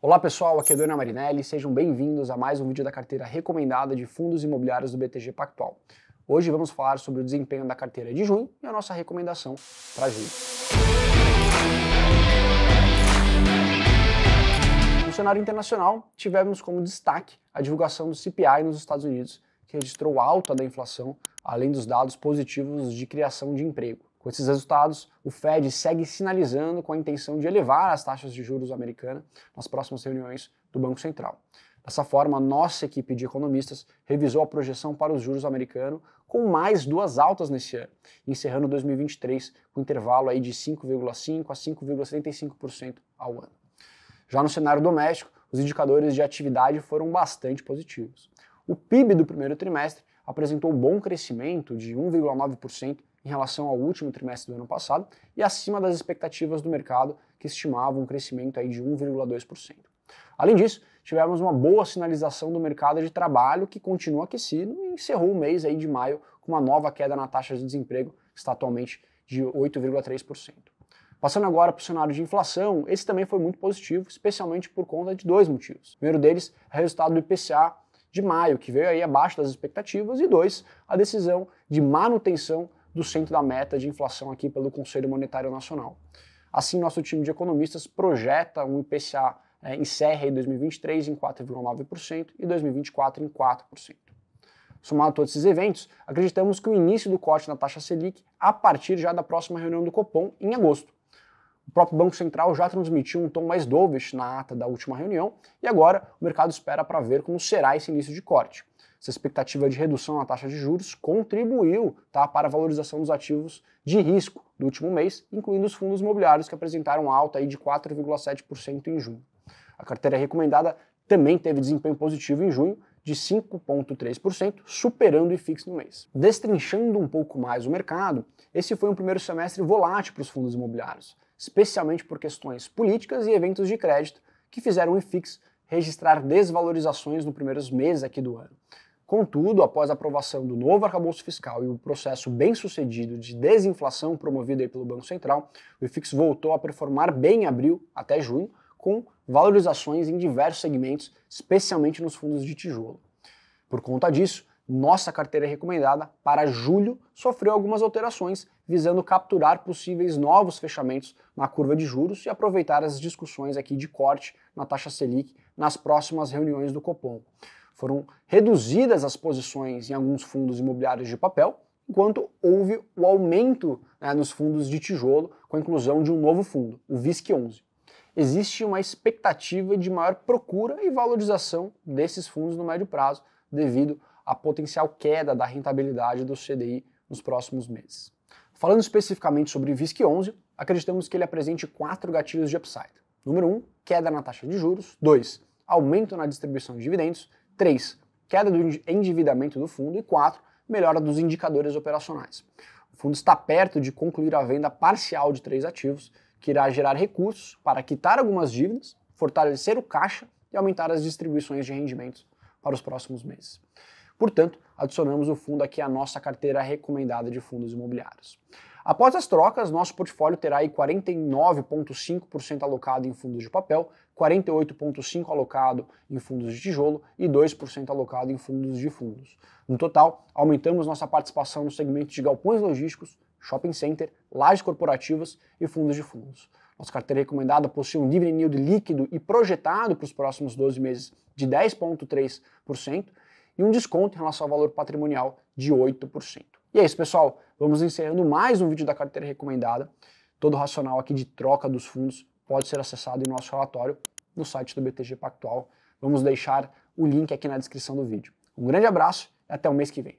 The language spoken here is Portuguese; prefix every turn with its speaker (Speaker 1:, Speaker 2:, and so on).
Speaker 1: Olá pessoal, aqui é Dona Marinelli, sejam bem-vindos a mais um vídeo da carteira recomendada de fundos imobiliários do BTG Pactual. Hoje vamos falar sobre o desempenho da carteira de junho e a nossa recomendação para julho. No cenário internacional, tivemos como destaque a divulgação do CPI nos Estados Unidos, que registrou alta da inflação, além dos dados positivos de criação de emprego. Com esses resultados, o Fed segue sinalizando com a intenção de elevar as taxas de juros americanas nas próximas reuniões do Banco Central. Dessa forma, nossa equipe de economistas revisou a projeção para os juros americanos com mais duas altas nesse ano, encerrando 2023 com intervalo aí de 5,5% a 5,75% ao ano. Já no cenário doméstico, os indicadores de atividade foram bastante positivos. O PIB do primeiro trimestre apresentou bom crescimento de 1,9% em relação ao último trimestre do ano passado e acima das expectativas do mercado, que estimava um crescimento aí de 1,2%. Além disso, tivemos uma boa sinalização do mercado de trabalho, que continua aquecido e encerrou o mês aí de maio com uma nova queda na taxa de desemprego, que está atualmente de 8,3%. Passando agora para o cenário de inflação, esse também foi muito positivo, especialmente por conta de dois motivos. O primeiro deles o resultado do IPCA de maio, que veio aí abaixo das expectativas, e dois, a decisão de manutenção do centro da meta de inflação aqui pelo Conselho Monetário Nacional. Assim, nosso time de economistas projeta um IPCA é, encerra em 2023 em 4,9% e 2024 em 4%. Somado a todos esses eventos, acreditamos que o início do corte na taxa Selic a partir já da próxima reunião do Copom, em agosto. O próprio Banco Central já transmitiu um tom mais dovish na ata da última reunião e agora o mercado espera para ver como será esse início de corte. Essa expectativa de redução na taxa de juros contribuiu tá, para a valorização dos ativos de risco do último mês, incluindo os fundos imobiliários que apresentaram alta aí de 4,7% em junho. A carteira recomendada também teve desempenho positivo em junho, de 5,3%, superando o IFIX no mês. Destrinchando um pouco mais o mercado, esse foi um primeiro semestre volátil para os fundos imobiliários, especialmente por questões políticas e eventos de crédito que fizeram o IFIX registrar desvalorizações nos primeiros meses aqui do ano. Contudo, após a aprovação do novo arcabouço fiscal e o processo bem-sucedido de desinflação promovido pelo Banco Central, o IFIX voltou a performar bem em abril até junho, com valorizações em diversos segmentos, especialmente nos fundos de tijolo. Por conta disso, nossa carteira recomendada para julho sofreu algumas alterações, visando capturar possíveis novos fechamentos na curva de juros e aproveitar as discussões aqui de corte na taxa Selic nas próximas reuniões do Copom. Foram reduzidas as posições em alguns fundos imobiliários de papel, enquanto houve o aumento né, nos fundos de tijolo com a inclusão de um novo fundo, o VISC11. Existe uma expectativa de maior procura e valorização desses fundos no médio prazo, devido à potencial queda da rentabilidade do CDI nos próximos meses. Falando especificamente sobre o VISC11, acreditamos que ele apresente quatro gatilhos de upside. Número 1, um, queda na taxa de juros. 2, aumento na distribuição de dividendos. 3. Queda do endividamento do fundo. E 4. Melhora dos indicadores operacionais. O fundo está perto de concluir a venda parcial de três ativos, que irá gerar recursos para quitar algumas dívidas, fortalecer o caixa e aumentar as distribuições de rendimentos para os próximos meses. Portanto, adicionamos o fundo aqui à nossa carteira recomendada de fundos imobiliários. Após as trocas, nosso portfólio terá aí 49,5% alocado em fundos de papel, 48,5% alocado em fundos de tijolo e 2% alocado em fundos de fundos. No total, aumentamos nossa participação no segmento de galpões logísticos, shopping center, lajes corporativas e fundos de fundos. Nossa carteira recomendada possui um dividend yield líquido e projetado para os próximos 12 meses de 10,3% e um desconto em relação ao valor patrimonial de 8%. E é isso, pessoal. Vamos encerrando mais um vídeo da carteira recomendada. Todo o racional aqui de troca dos fundos pode ser acessado em nosso relatório no site do BTG Pactual. Vamos deixar o link aqui na descrição do vídeo. Um grande abraço e até o mês que vem.